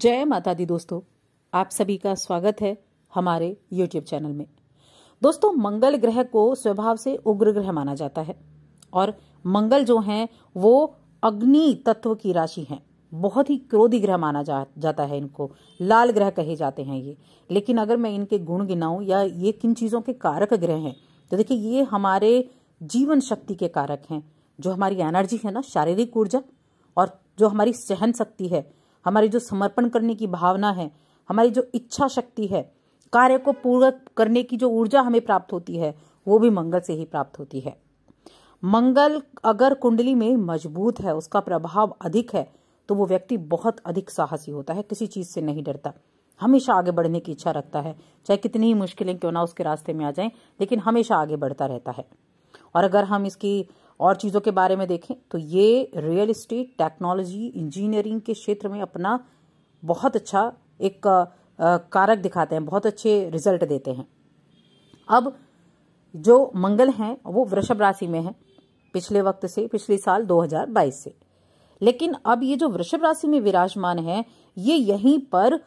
जय माता दी दोस्तों आप सभी का स्वागत है हमारे YouTube चैनल में दोस्तों मंगल ग्रह को स्वभाव से उग्र ग्रह माना जाता है और मंगल जो हैं वो अग्नि तत्व की राशि है बहुत ही क्रोधी ग्रह माना जा, जाता है इनको लाल ग्रह कहे जाते हैं ये लेकिन अगर मैं इनके गुण गिनाऊं या ये किन चीज़ों के कारक ग्रह हैं तो देखिए ये हमारे जीवन शक्ति के कारक हैं जो हमारी एनर्जी है ना शारीरिक ऊर्जा और जो हमारी सहन शक्ति है हमारी जो समर्पण करने की भावना है हमारी जो इच्छा शक्ति है कार्य को पूर्व करने की जो ऊर्जा हमें प्राप्त होती है वो भी मंगल से ही प्राप्त होती है मंगल अगर कुंडली में मजबूत है उसका प्रभाव अधिक है तो वो व्यक्ति बहुत अधिक साहसी होता है किसी चीज से नहीं डरता हमेशा आगे बढ़ने की इच्छा रखता है चाहे कितनी ही मुश्किलें क्यों ना उसके रास्ते में आ जाएं लेकिन हमेशा आगे बढ़ता रहता है और अगर हम इसकी और चीज़ों के बारे में देखें तो ये रियल इस्टेट टेक्नोलॉजी इंजीनियरिंग के क्षेत्र में अपना बहुत अच्छा एक कारक दिखाते हैं बहुत अच्छे रिजल्ट देते हैं अब जो मंगल है वो वृषभ राशि में है पिछले वक्त से पिछले साल 2022 से लेकिन अब ये जो वृषभ राशि में विराजमान है ये यहीं पर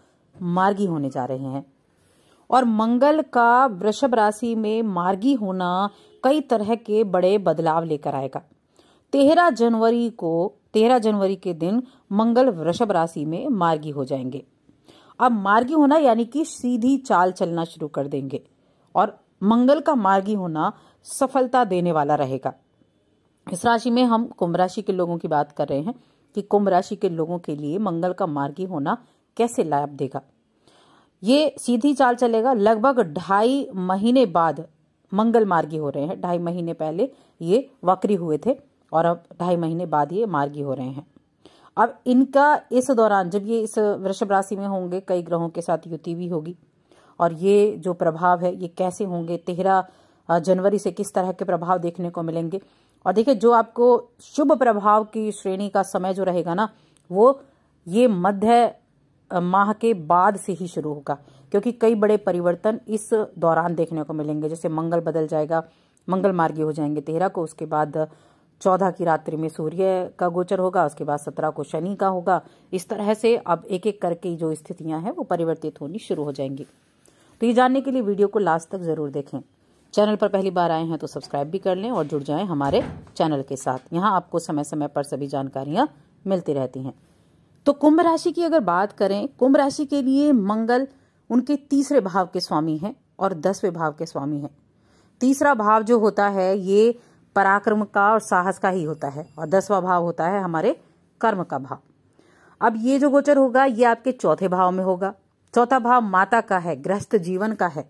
मार्गी होने जा रहे हैं और मंगल का वृषभ राशि में मार्गी होना कई तरह के बड़े बदलाव लेकर आएगा तेरह जनवरी को तेरह जनवरी के दिन मंगल वृषभ राशि में मार्गी हो जाएंगे अब मार्गी होना यानी कि सीधी चाल चलना शुरू कर देंगे और मंगल का मार्गी होना सफलता देने वाला रहेगा इस राशि में हम कुंभ राशि के लोगों की बात कर रहे हैं कि कुंभ राशि के लोगों के लिए मंगल का मार्गी होना कैसे लाभ देगा ये सीधी चाल चलेगा लगभग ढाई महीने बाद मंगल मार्गी हो रहे हैं ढाई महीने पहले ये वक्री हुए थे और अब ढाई महीने बाद ये मार्गी हो रहे हैं अब इनका इस दौरान जब ये इस वृषभ राशि में होंगे कई ग्रहों के साथ युति भी होगी और ये जो प्रभाव है ये कैसे होंगे तेरह जनवरी से किस तरह के प्रभाव देखने को मिलेंगे और देखिए जो आपको शुभ प्रभाव की श्रेणी का समय जो रहेगा ना वो ये मध्य माह के बाद से ही शुरू होगा क्योंकि कई बड़े परिवर्तन इस दौरान देखने को मिलेंगे जैसे मंगल बदल जाएगा मंगल मार्गी हो जाएंगे तेरह को उसके बाद चौदह की रात्रि में सूर्य का गोचर होगा उसके बाद सत्रह को शनि का होगा इस तरह से अब एक एक करके जो स्थितियां हैं वो परिवर्तित होनी शुरू हो जाएंगी तो ये जानने के लिए वीडियो को लास्ट तक जरूर देखें चैनल पर पहली बार आए हैं तो सब्सक्राइब भी कर लें और जुड़ जाएं हमारे चैनल के साथ यहाँ आपको समय समय पर सभी जानकारियां मिलती रहती हैं तो कुंभ राशि की अगर बात करें कुंभ राशि के लिए मंगल उनके तीसरे भाव के स्वामी हैं और दसवें भाव के स्वामी हैं तीसरा भाव जो होता है ये पराक्रम का और साहस का ही होता है और दसवा भाव होता है हमारे कर्म का भाव अब ये जो गोचर होगा ये आपके चौथे भाव में होगा चौथा भाव माता का है गृहस्थ जीवन का है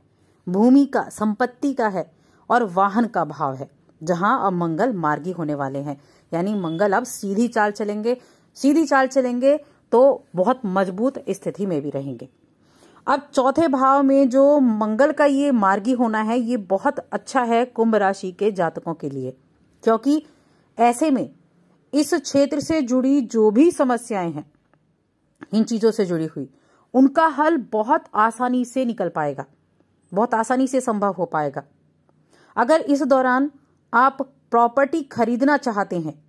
भूमि का संपत्ति का है और वाहन का भाव है जहां अब मंगल मार्गी होने वाले हैं यानी मंगल अब सीधी चाल चलेंगे सीधी चाल चलेंगे तो बहुत मजबूत स्थिति में भी रहेंगे अब चौथे भाव में जो मंगल का ये मार्गी होना है ये बहुत अच्छा है कुंभ राशि के जातकों के लिए क्योंकि ऐसे में इस क्षेत्र से जुड़ी जो भी समस्याएं हैं इन चीजों से जुड़ी हुई उनका हल बहुत आसानी से निकल पाएगा बहुत आसानी से संभव हो पाएगा अगर इस दौरान आप प्रॉपर्टी खरीदना चाहते हैं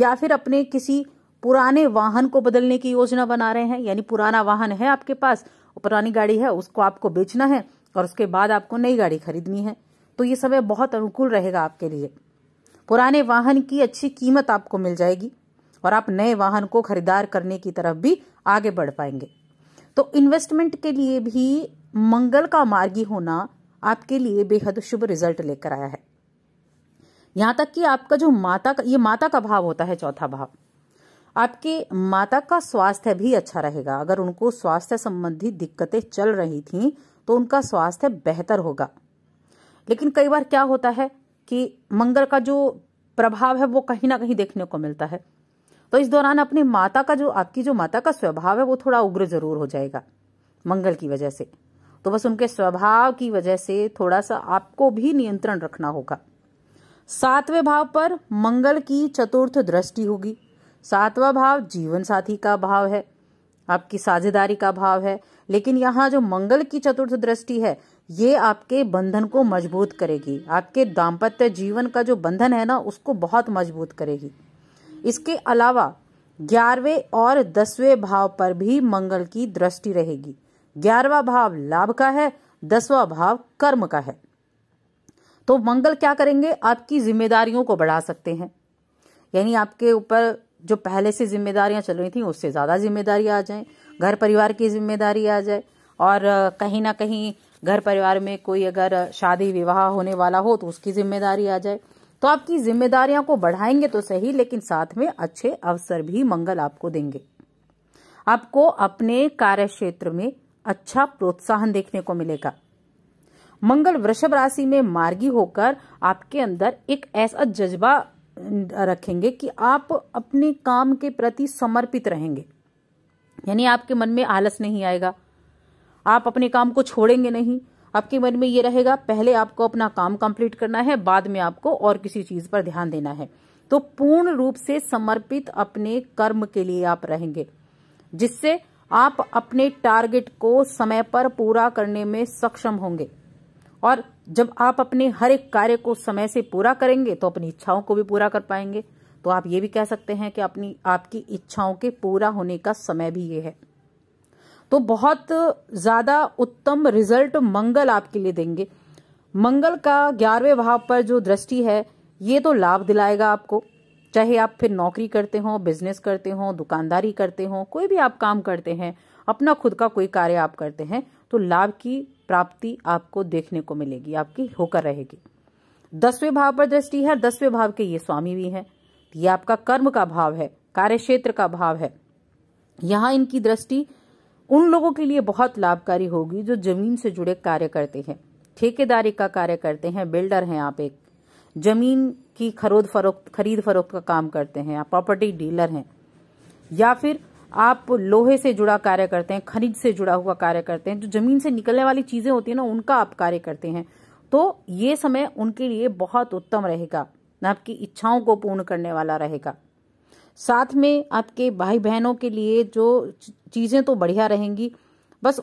या फिर अपने किसी पुराने वाहन को बदलने की योजना बना रहे हैं यानी पुराना वाहन है आपके पास पुरानी गाड़ी है उसको आपको बेचना है और उसके बाद आपको नई गाड़ी खरीदनी है तो ये समय बहुत अनुकूल रहेगा आपके लिए पुराने वाहन की अच्छी कीमत आपको मिल जाएगी और आप नए वाहन को खरीदार करने की तरफ भी आगे बढ़ पाएंगे तो इन्वेस्टमेंट के लिए भी मंगल का मार्गी होना आपके लिए बेहद शुभ रिजल्ट लेकर आया है यहां तक कि आपका जो माता का ये माता का भाव होता है चौथा भाव आपके माता का स्वास्थ्य भी अच्छा रहेगा अगर उनको स्वास्थ्य संबंधी दिक्कतें चल रही थी तो उनका स्वास्थ्य बेहतर होगा लेकिन कई बार क्या होता है कि मंगल का जो प्रभाव है वो कहीं ना कहीं देखने को मिलता है तो इस दौरान अपनी माता का जो आपकी जो माता का स्वभाव है वो थोड़ा उग्र जरूर हो जाएगा मंगल की वजह से तो बस उनके स्वभाव की वजह से थोड़ा सा आपको भी नियंत्रण रखना होगा सातवें भाव पर मंगल की चतुर्थ दृष्टि होगी सातवां भाव जीवन साथी का भाव है आपकी साझेदारी का भाव है लेकिन यहाँ जो मंगल की चतुर्थ दृष्टि है ये आपके बंधन को मजबूत करेगी आपके दाम्पत्य जीवन का जो बंधन है ना उसको बहुत मजबूत करेगी इसके अलावा ग्यारहवें और दसवें भाव पर भी मंगल की दृष्टि रहेगी ग्यारहवा भाव लाभ का है दसवा भाव कर्म का है तो मंगल क्या करेंगे आपकी जिम्मेदारियों को बढ़ा सकते हैं यानी आपके ऊपर जो पहले से जिम्मेदारियां चल रही थी उससे ज़्यादा जिम्मेदारी आ जाए घर परिवार की जिम्मेदारी आ जाए और कहीं ना कहीं घर परिवार में कोई अगर शादी विवाह होने वाला हो तो उसकी जिम्मेदारी आ जाए तो आपकी जिम्मेदारियां को बढ़ाएंगे तो सही लेकिन साथ में अच्छे अवसर भी मंगल आपको देंगे आपको अपने कार्य क्षेत्र में अच्छा प्रोत्साहन देखने को मिलेगा मंगल वृषभ राशि में मार्गी होकर आपके अंदर एक ऐसा जज्बा रखेंगे कि आप अपने काम के प्रति समर्पित रहेंगे यानी आपके मन में आलस नहीं आएगा आप अपने काम को छोड़ेंगे नहीं आपके मन में ये रहेगा पहले आपको अपना काम कंप्लीट करना है बाद में आपको और किसी चीज पर ध्यान देना है तो पूर्ण रूप से समर्पित अपने कर्म के लिए आप रहेंगे जिससे आप अपने टारगेट को समय पर पूरा करने में सक्षम होंगे और जब आप अपने हर एक कार्य को समय से पूरा करेंगे तो अपनी इच्छाओं को भी पूरा कर पाएंगे तो आप ये भी कह सकते हैं कि अपनी आपकी इच्छाओं के पूरा होने का समय भी ये है तो बहुत ज़्यादा उत्तम रिजल्ट मंगल आपके लिए देंगे मंगल का ग्यारहवें भाव पर जो दृष्टि है ये तो लाभ दिलाएगा आपको चाहे आप फिर नौकरी करते हो बिजनेस करते हो दुकानदारी करते हो कोई भी आप काम करते हैं अपना खुद का कोई कार्य आप करते हैं तो लाभ की प्राप्ति आपको देखने को मिलेगी आपकी होकर रहेगी दसवें भाव पर दृष्टि है दसवें भाव के ये स्वामी भी हैं ये आपका कर्म का भाव है कार्य क्षेत्र का भाव है यहां इनकी दृष्टि उन लोगों के लिए बहुत लाभकारी होगी जो जमीन से जुड़े कार्य करते हैं ठेकेदारी का कार्य करते हैं बिल्डर हैं आप एक जमीन की खरोद फरोख्त खरीद फरोख्त का काम करते हैं आप प्रॉपर्टी डीलर हैं या फिर आप लोहे से जुड़ा कार्य करते हैं खनिज से जुड़ा हुआ कार्य करते हैं जो जमीन से निकलने वाली चीजें होती है ना उनका आप कार्य करते हैं तो ये समय उनके लिए बहुत उत्तम रहेगा आपकी इच्छाओं को पूर्ण करने वाला रहेगा साथ में आपके भाई बहनों के लिए जो चीज़ें तो बढ़िया रहेंगी बस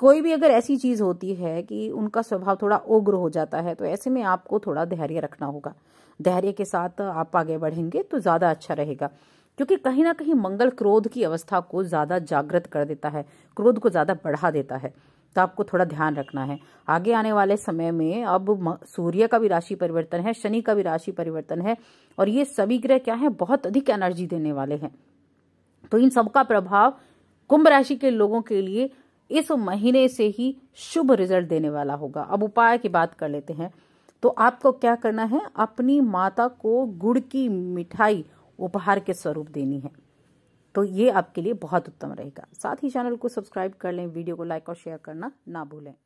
कोई भी अगर ऐसी चीज़ होती है कि उनका स्वभाव थोड़ा उग्र हो जाता है तो ऐसे में आपको थोड़ा धैर्य रखना होगा धैर्य के साथ आप आगे बढ़ेंगे तो ज़्यादा अच्छा रहेगा क्योंकि कहीं ना कहीं मंगल क्रोध की अवस्था को ज़्यादा जागृत कर देता है क्रोध को ज़्यादा बढ़ा देता है तो आपको थोड़ा ध्यान रखना है आगे आने वाले समय में अब सूर्य का भी राशि परिवर्तन है शनि का भी राशि परिवर्तन है और ये सभी ग्रह क्या है बहुत अधिक एनर्जी देने वाले हैं तो इन सबका प्रभाव कुंभ राशि के लोगों के लिए इस महीने से ही शुभ रिजल्ट देने वाला होगा अब उपाय की बात कर लेते हैं तो आपको क्या करना है अपनी माता को गुड़ की मिठाई उपहार के स्वरूप देनी है तो ये आपके लिए बहुत उत्तम रहेगा साथ ही चैनल को सब्सक्राइब कर लें वीडियो को लाइक और शेयर करना ना भूलें